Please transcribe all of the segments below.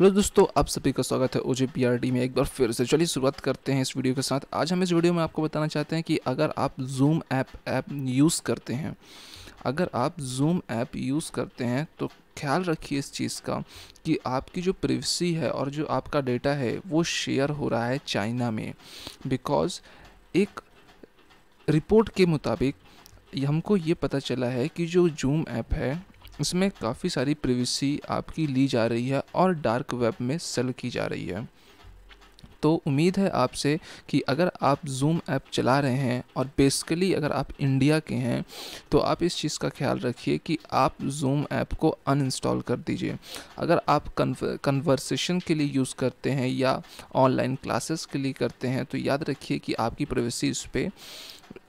hello दोस्तों आप सभी का स्वागत है ओजे पी में एक बार फिर से चलिए शुरुआत करते हैं इस वीडियो के साथ आज हम इस वीडियो में आपको बताना चाहते हैं कि अगर आप जूम ऐप ऐप यूज़ करते हैं अगर आप जूम ऐप यूज़ करते हैं तो ख्याल रखिए इस चीज़ का कि आपकी जो प्रिवसी है और जो आपका डेटा है वो शेयर हो रहा है चाइना में बिकॉज़ एक रिपोर्ट के मुताबिक हमको ये पता चला है कि जो जूम ऐप है इसमें काफ़ी सारी प्रिवेसी आपकी ली जा रही है और डार्क वेब में सेल की जा रही है तो उम्मीद है आपसे कि अगर आप जूम ऐप चला रहे हैं और बेसिकली अगर आप इंडिया के हैं तो आप इस चीज़ का ख्याल रखिए कि आप जूम ऐप को अनइंस्टॉल कर दीजिए अगर आप कन्वर्सेशन के लिए यूज़ करते हैं या ऑनलाइन क्लासेस के लिए करते हैं तो याद रखिए कि आपकी प्रवेसी इस पर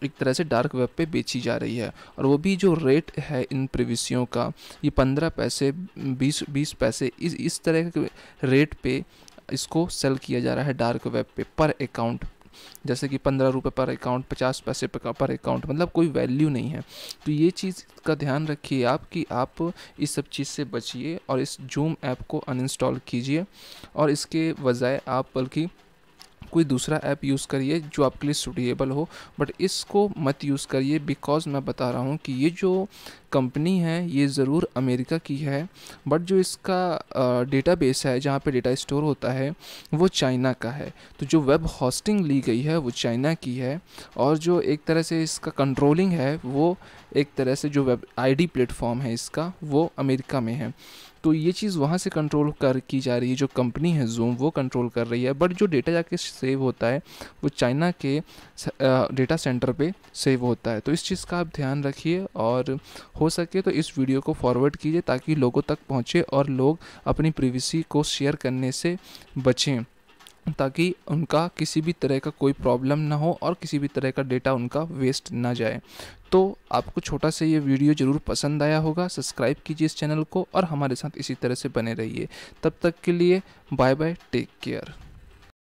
एक तरह से डार्क वेब पे बेची जा रही है और वो भी जो रेट है इन प्रवेशियों का ये पंद्रह पैसे बीस बीस पैसे इस इस तरह के रेट पे इसको सेल किया जा रहा है डार्क वेब पे पर अकाउंट जैसे कि पंद्रह रुपये पर अकाउंट पचास पैसे पर अकाउंट मतलब कोई वैल्यू नहीं है तो ये चीज़ का ध्यान रखिए आप कि आप इस सब चीज़ से बचिए और इस जूम ऐप को अनइंस्टॉल कीजिए और इसके बजाय आप बल्कि कोई दूसरा ऐप यूज़ करिए जो आपके लिए सूटेबल हो बट इसको मत यूज़ करिए बिकॉज़ मैं बता रहा हूँ कि ये जो कंपनी है ये ज़रूर अमेरिका की है बट जो इसका डेटा बेस है जहाँ पे डेटा स्टोर होता है वो चाइना का है तो जो वेब होस्टिंग ली गई है वो चाइना की है और जो एक तरह से इसका कंट्रोलिंग है वो एक तरह से जो वेब आईडी प्लेटफॉर्म है इसका वो अमेरिका में है तो ये चीज़ वहाँ से कंट्रोल कर की जा रही है जो कंपनी है जूम वो कंट्रोल कर रही है बट जो डेटा जाके सेव होता है वो चाइना के डेटा सेंटर पे सेव होता है तो इस चीज़ का आप ध्यान रखिए और हो सके तो इस वीडियो को फॉरवर्ड कीजिए ताकि लोगों तक पहुँचे और लोग अपनी प्रिवेसी को शेयर करने से बचें ताकि उनका किसी भी तरह का कोई प्रॉब्लम ना हो और किसी भी तरह का डेटा उनका वेस्ट ना जाए तो आपको छोटा सा ये वीडियो ज़रूर पसंद आया होगा सब्सक्राइब कीजिए इस चैनल को और हमारे साथ इसी तरह से बने रहिए तब तक के लिए बाय बाय टेक केयर